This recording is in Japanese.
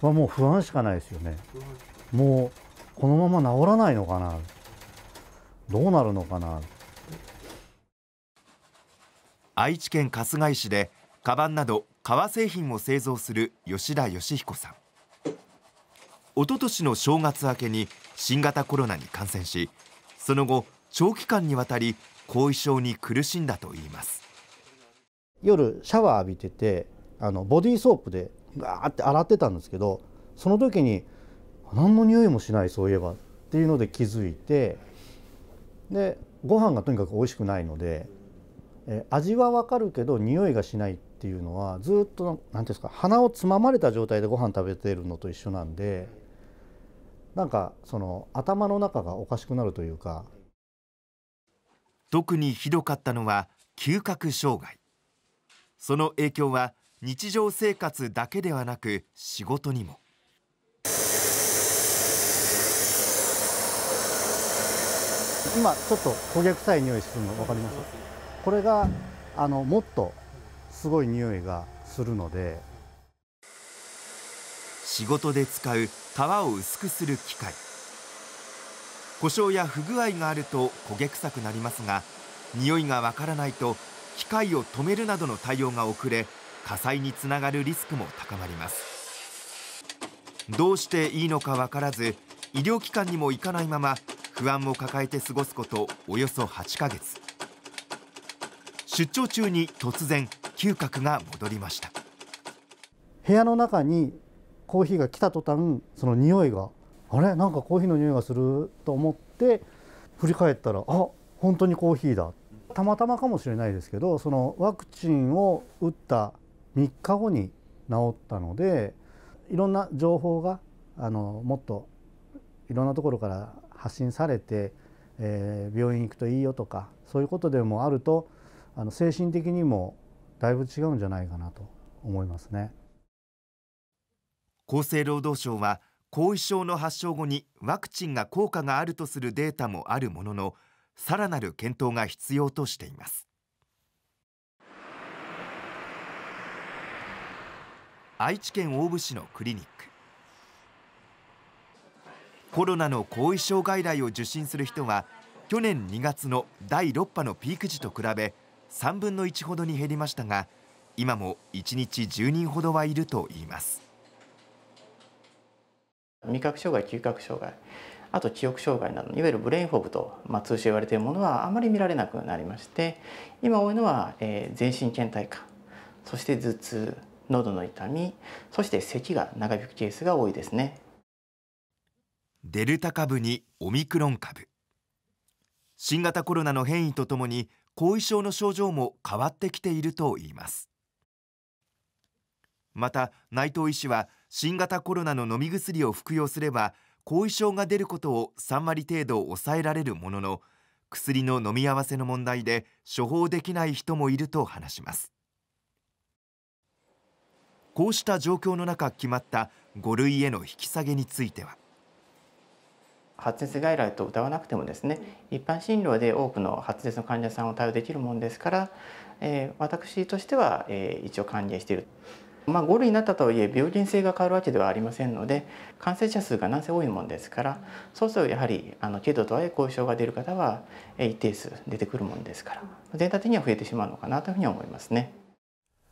はもう不安しかないですよねもうこのまま治らないのかなどうなるのかな愛知県春日井市でカバンなど革製品を製造する吉田義彦さん一昨年の正月明けに新型コロナに感染しその後長期間にわたり後遺症に苦しんだといいます夜シャワー浴びててあのボディーソープでガーって洗ってたんですけどその時に何の匂いもしないそういえばっていうので気づいてでご飯がとにかく美味しくないのでえ味はわかるけど匂いがしないっていうのはずっと何ていうんですか鼻をつままれた状態でご飯食べてるのと一緒なんでなんかその頭の中がおかしくなるというか特にひどかったのは嗅覚障害その影響は日常生活だけではなく仕事にも今ちょっと焦げ臭い匂いするの分かりますこれがあのもっとすごい匂いがするので仕事で使う皮を薄くする機械故障や不具合があると焦げ臭くなりますが匂いがわからないと機械を止めるなどの対応が遅れ火災につながるリスクも高まりますどうしていいのか分からず医療機関にも行かないまま不安を抱えて過ごすことおよそ8ヶ月出張中に突然嗅覚が戻りました部屋の中にコーヒーが来た途端その匂いがあれなんかコーヒーの匂いがすると思って振り返ったらあ本当にコーヒーだたまたまかもしれないですけどそのワクチンを打った3日後に治ったのでいろんな情報があのもっといろんなところから発信されて、えー、病院行くといいよとかそういうことでもあるとあの精神的にもだいぶ違うんじゃないかなと思いますね厚生労働省は後遺症の発症後にワクチンが効果があるとするデータもあるもののさらなる検討が必要としています愛知県大府市のクリニックコロナの後遺症外来を受診する人は去年2月の第6波のピーク時と比べ3分の1ほどに減りましたが今も1日10人ほどはいるといいます味覚障害嗅覚障害あと記憶障害などいわゆるブレインフォグと、まあ、通称言われているものはあまり見られなくなりまして今多いのは、えー、全身倦怠感そして頭痛喉の痛みそして咳が長引くケースが多いですねデルタ株にオミクロン株新型コロナの変異とともに後遺症の症状も変わってきているといいますまた内藤医師は新型コロナの飲み薬を服用すれば後遺症が出ることを3割程度抑えられるものの薬の飲み合わせの問題で処方できない人もいると話しますこうした状況の中決まった5類への引き下げについては発熱外来と歌わなくてもですね一般診療で多くの発熱の患者さんを対応できるものですから、えー、私としては、えー、一応歓迎している。まあ、5類になったとはいえ病原性が変わるわけではありませんので感染者数がなんせ多いもんですからそうするとやはりあの軽度とはいえ後遺症が出る方は一定数出てくるもんですから全体的には増えてしまうのかなというふうに思いますね。